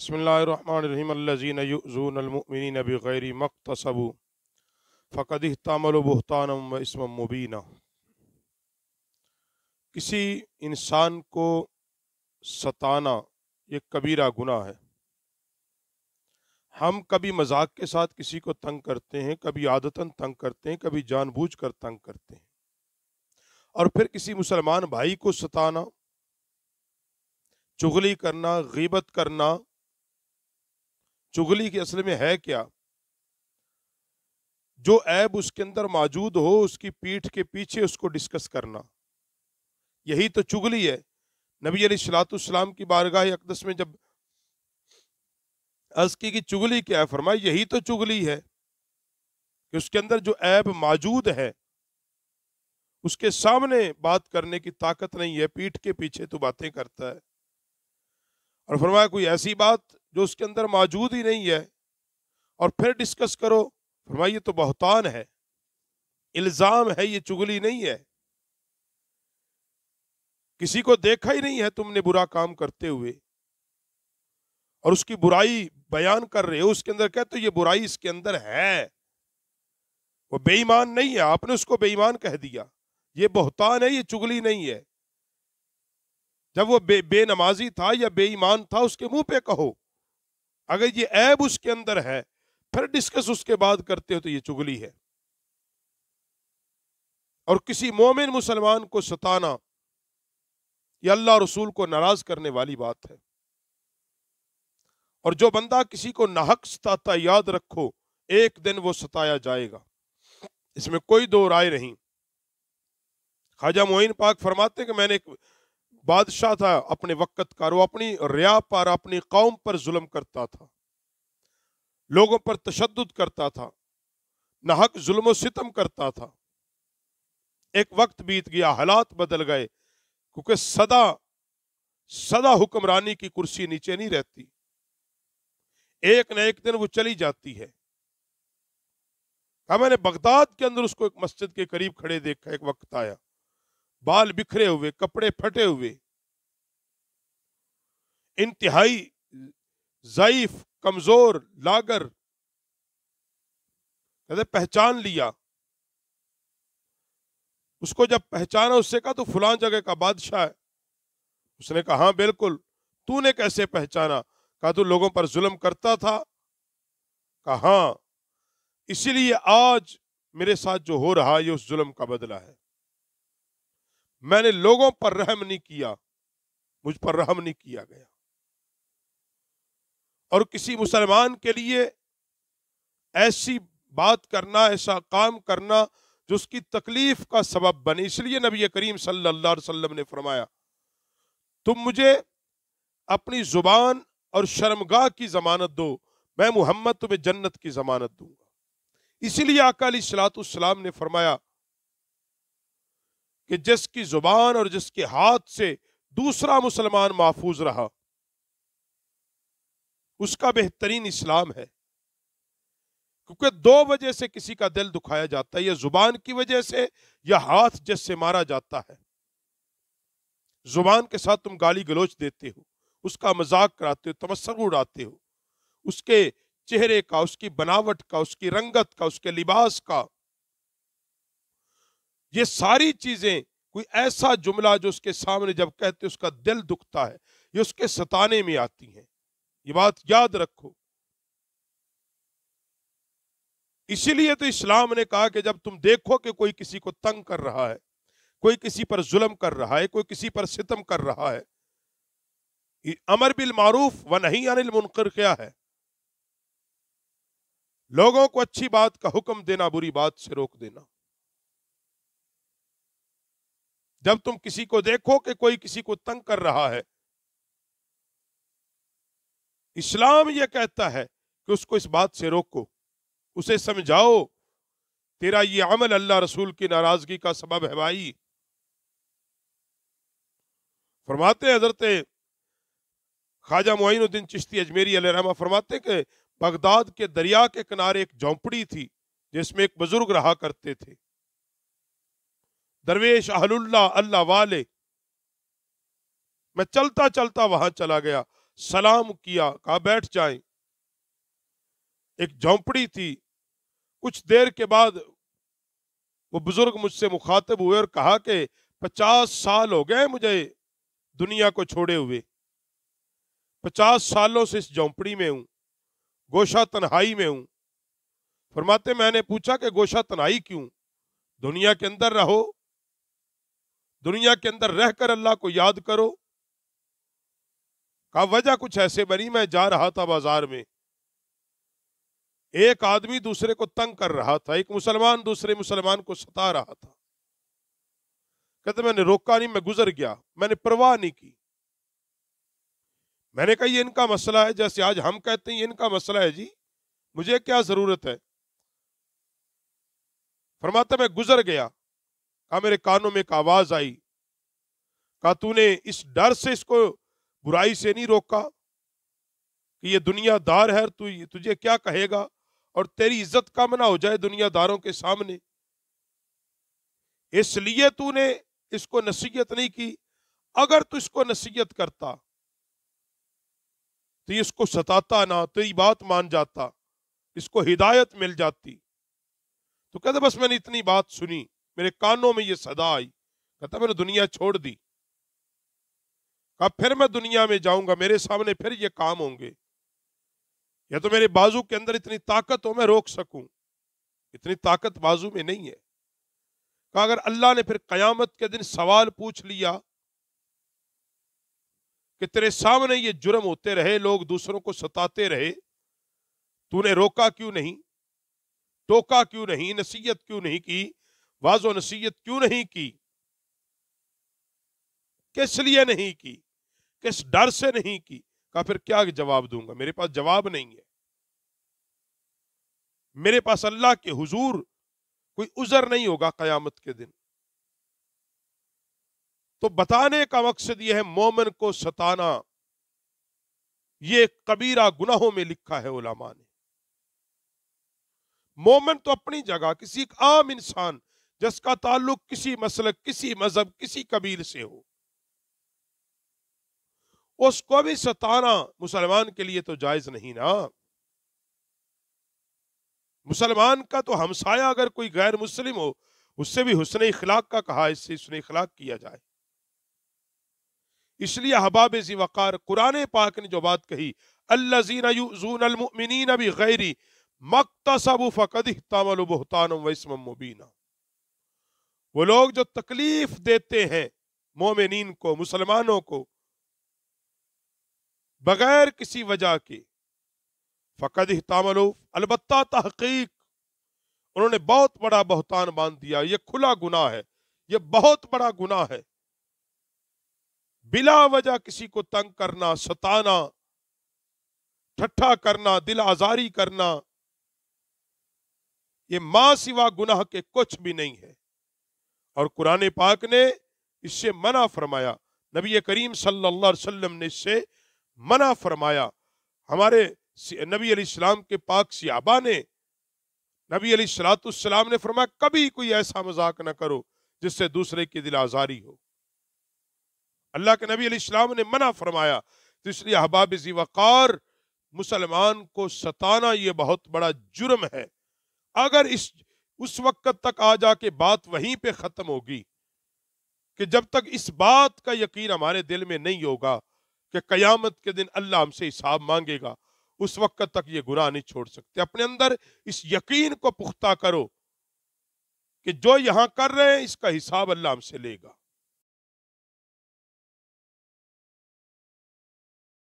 बसमीमज़ीन नबीर मकतसब फ़कद तमलबहतान व इसम मुबीना किसी इंसान को सताना ये कबीरा गुना है हम कभी मजाक के साथ किसी को तंग करते हैं कभी आदतन तंग करते हैं कभी जानबूझकर तंग करते हैं और फिर किसी मुसलमान भाई को सताना चुगली करना गीबत करना चुगली के असल में है क्या जो ऐब उसके अंदर मौजूद हो उसकी पीठ के पीछे उसको डिस्कस करना यही तो चुगली है नबी अली सलातम की बारगाह अकदस में जब अजकी की चुगली क्या फरमाई यही तो चुगली है कि उसके अंदर जो ऐब मौजूद है उसके सामने बात करने की ताकत नहीं है पीठ के पीछे तो बातें करता है और फरमाया कोई ऐसी बात जो उसके अंदर मौजूद ही नहीं है और फिर डिस्कस करो फरमाइए तो बहुतान है इल्ज़ाम है ये चुगली नहीं है किसी को देखा ही नहीं है तुमने बुरा काम करते हुए और उसकी बुराई बयान कर रहे हो उसके अंदर कहते तो ये बुराई इसके अंदर है वो बेईमान नहीं है आपने उसको बेईमान कह दिया ये बहुतान है ये चुगली नहीं है जब वो बे बेनमाजी था या बेईमान था उसके मुंह पे कहो अगर ये ऐब उसके अंदर है फिर डिस्कस उसके बाद करते हो तो ये चुगली है और किसी मोमिन मुसलमान को सताना यह अल्लाह रसूल को नाराज करने वाली बात है और जो बंदा किसी को नाहक सताता याद रखो एक दिन वो सताया जाएगा इसमें कोई दो राय नहीं ख्वाजा मोइन पाक फरमाते कि मैंने एक बादशाह था अपने वक्त का वो अपनी रिया पर अपनी कौम पर जुल्म करता था लोगों पर तशद करता था नाहक जुल्म सितम करता था एक वक्त बीत गया हालात बदल गए क्योंकि सदा सदा हुक्मरानी की कुर्सी नीचे नहीं रहती एक न एक दिन वो चली जाती है मैंने बगदाद के अंदर उसको एक मस्जिद के करीब खड़े देखा एक वक्त आया बाल बिखरे हुए कपड़े फटे हुए इंतहाई जयीफ कमजोर लागर कहते पहचान लिया उसको जब पहचाना उससे कहा तो फुलान जगह का बादशाह है उसने कहा हाँ बिल्कुल तूने कैसे पहचाना कहा तू लोगों पर जुल्म करता था कहा हाँ इसीलिए आज मेरे साथ जो हो रहा है ये उस जुल्म का बदला है मैंने लोगों पर रहम नहीं किया मुझ पर रहम नहीं किया गया और किसी मुसलमान के लिए ऐसी बात करना ऐसा काम करना जो उसकी तकलीफ का सबब बने इसलिए नबी करीम सल्लल्लाहु अलैहि वसल्लम ने फरमाया तुम मुझे अपनी जुबान और शर्मगाह की जमानत दो मैं मोहम्मद तुम्हें जन्नत की जमानत दूंगा इसीलिए अकाली सलात ने फरमाया कि जिसकी जुबान और जिसके हाथ से दूसरा मुसलमान महफूज रहा उसका बेहतरीन इस्लाम है क्योंकि दो वजह से किसी का दिल दुखाया जाता है या जुबान की वजह से या हाथ जिससे मारा जाता है जुबान के साथ तुम गाली गलोच देते हो उसका मजाक कराते हो तमस्क उड़ाते हो उसके चेहरे का उसकी बनावट का उसकी रंगत का उसके लिबास का ये सारी चीज़ें कोई ऐसा जुमला जो उसके सामने जब कहते उसका दिल दुखता है ये उसके सताने में आती हैं ये बात याद रखो इसीलिए तो इस्लाम ने कहा कि जब तुम देखो कि कोई किसी को तंग कर रहा है कोई किसी पर जुल्म कर रहा है कोई किसी पर सितम कर रहा है अमर बिल मारूफ व नहीं अनिल मुनकर क्या है लोगों को अच्छी बात का हुक्म देना बुरी बात से रोक देना जब तुम किसी को देखो कि कोई किसी को तंग कर रहा है इस्लाम यह कहता है कि उसको इस बात से रोको उसे समझाओ तेरा यह अमल अल्लाह रसूल की नाराजगी का सबब है भाई फरमाते हजरते हजरत ख्वाजा मोइनुद्दीन चिश्ती अजमेरी अलहमा फरमाते कि बगदाद के दरिया के किनारे एक झोंपड़ी थी जिसमें एक बुजुर्ग रहा करते थे दरवेश अहलुल्ला अल्लाह वाले मैं चलता चलता वहां चला गया सलाम किया कहा बैठ जाए एक झोंपड़ी थी कुछ देर के बाद वो बुजुर्ग मुझसे मुखातिब हुए और कहा कि पचास साल हो गए मुझे दुनिया को छोड़े हुए पचास सालों से इस झोंपड़ी में हूं गोशा तन्हाई में हूं फरमाते मैंने पूछा कि गोशा तन्हाई क्यों दुनिया के अंदर रहो दुनिया के अंदर रहकर अल्लाह को याद करो का वजह कुछ ऐसे बनी मैं जा रहा था बाजार में एक आदमी दूसरे को तंग कर रहा था एक मुसलमान दूसरे मुसलमान को सता रहा था कहते मैंने रोका नहीं मैं गुजर गया मैंने परवाह नहीं की मैंने कहा ये इनका मसला है जैसे आज हम कहते हैं इनका मसला है जी मुझे क्या जरूरत है फरमाता मैं गुजर गया कहा मेरे कानों में एक आवाज आई कहा तूने इस डर से इसको बुराई से नहीं रोका कि ये दुनियादार है तू तुझे क्या कहेगा और तेरी इज्जत कम ना हो जाए दुनियादारों के सामने इसलिए तूने इसको नसीहत नहीं की अगर तू इसको नसीहत करता तो इसको सताता ना तेरी तो बात मान जाता इसको हिदायत मिल जाती तो कहते बस मैंने इतनी बात सुनी मेरे कानों में ये सदा आई कहता मैंने दुनिया छोड़ दी कहा फिर मैं दुनिया में जाऊंगा मेरे सामने फिर ये काम होंगे या तो मेरे बाजू के अंदर इतनी ताकत हो मैं रोक सकूं इतनी ताकत बाजू में नहीं है कहा अगर अल्लाह ने फिर कयामत के दिन सवाल पूछ लिया कि तेरे सामने ये जुर्म होते रहे लोग दूसरों को सताते रहे तूने रोका क्यों नहीं टोका क्यों नहीं नसीहत क्यों नहीं की वाजो नसीहत क्यों नहीं की किस लिए नहीं की किस डर से नहीं की का फिर क्या जवाब दूंगा मेरे पास जवाब नहीं है मेरे पास अल्लाह के हुजूर कोई उजर नहीं होगा कयामत के दिन तो बताने का मकसद यह है मोमन को सताना ये कबीरा गुनाहों में लिखा है ओलामा ने मोमन तो अपनी जगह किसी एक आम इंसान जिसका ताल्लुक किसी मसल किसी मजहब किसी कबीर से हो उसको भी सताना मुसलमान के लिए तो जायज नहीं ना मुसलमान का तो हमसाया अगर कोई गैर मुस्लिम हो उससे भी हुसन इखलाक का कहा इससे हुसन इखलाक किया जाए इसलिए हबाब जी वक़ार कुरान पाक ने जो बात कही अल्लाजीन गैरी मकतसब फ़कद तमल बहतान मुबीना वो लोग जो तकलीफ देते हैं मोमिन को मुसलमानों को बगैर किसी वजह के फ़कद तामलो अलबत्ता तहकीक उन्होंने बहुत बड़ा बहुतान बांध दिया ये खुला गुना है ये बहुत बड़ा गुनाह है बिला वजह किसी को तंग करना सताना ठट्ठा करना दिल आजारी करना ये मां सिवा गुनाह के कुछ भी नहीं है और कुरान पाक ने इससे मना फरमाया नबी करीम सल्लल्लाहु अलैहि वसल्लम ने इससे मना फरमाया हमारे नबी अलैहिस्सलाम के पाक सियाबा ने नबी अली सलातम ने फरमाया कभी कोई ऐसा मजाक ना करो जिससे दूसरे की दिल आज़ारी हो अल्लाह के नबी अलैहिस्सलाम ने मना फरमाया तो इसलिए अहबाब जी वक़ार मुसलमान को सताना यह बहुत बड़ा जुर्म है अगर इस उस वक्त तक आ जाके बात वहीं पे ख़त्म होगी कि जब तक इस बात का यकीन हमारे दिल में नहीं होगा कि कयामत के दिन अल्लाह हमसे हिसाब मांगेगा उस वक्त तक ये गुनाह नहीं छोड़ सकते अपने अंदर इस यकीन को पुख्ता करो कि जो यहां कर रहे हैं इसका हिसाब अल्लाह हमसे लेगा